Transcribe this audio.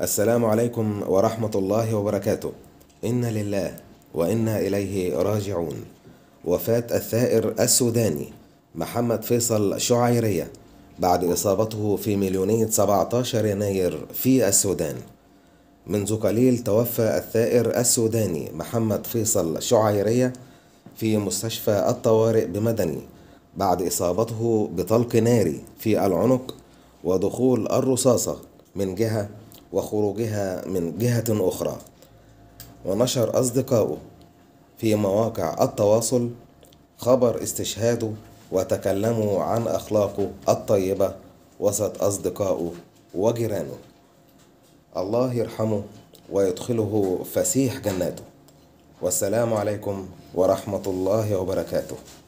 السلام عليكم ورحمة الله وبركاته إنا لله وإنا إليه راجعون وفاة الثائر السوداني محمد فيصل شعيرية بعد إصابته في مليونية 17 يناير في السودان منذ قليل توفى الثائر السوداني محمد فيصل شعيرية في مستشفى الطوارئ بمدني بعد إصابته بطلق ناري في العنق ودخول الرصاصة من جهة وخروجها من جهة أخرى ونشر أصدقاؤه في مواقع التواصل خبر استشهاده وتكلموا عن أخلاقه الطيبة وسط أصدقائه وجيرانه الله يرحمه ويدخله فسيح جناته والسلام عليكم ورحمة الله وبركاته